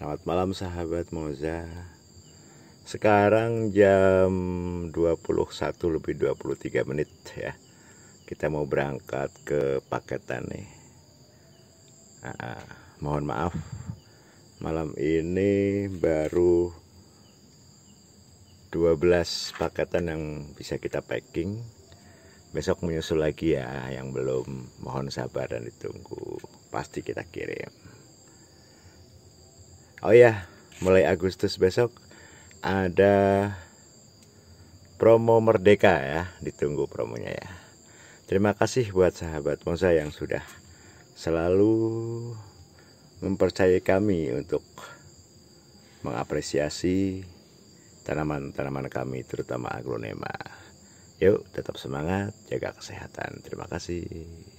Selamat malam sahabat Moza Sekarang jam 21 lebih 23 menit ya Kita mau berangkat ke paketan nih nah, Mohon maaf Malam ini baru 12 paketan yang bisa kita packing Besok menyusul lagi ya yang belum Mohon sabar dan ditunggu Pasti kita kirim Oh ya, mulai Agustus besok ada promo merdeka ya. Ditunggu promonya ya. Terima kasih buat sahabat Moza yang sudah selalu mempercayai kami untuk mengapresiasi tanaman-tanaman kami terutama aglonema. Yuk, tetap semangat, jaga kesehatan. Terima kasih.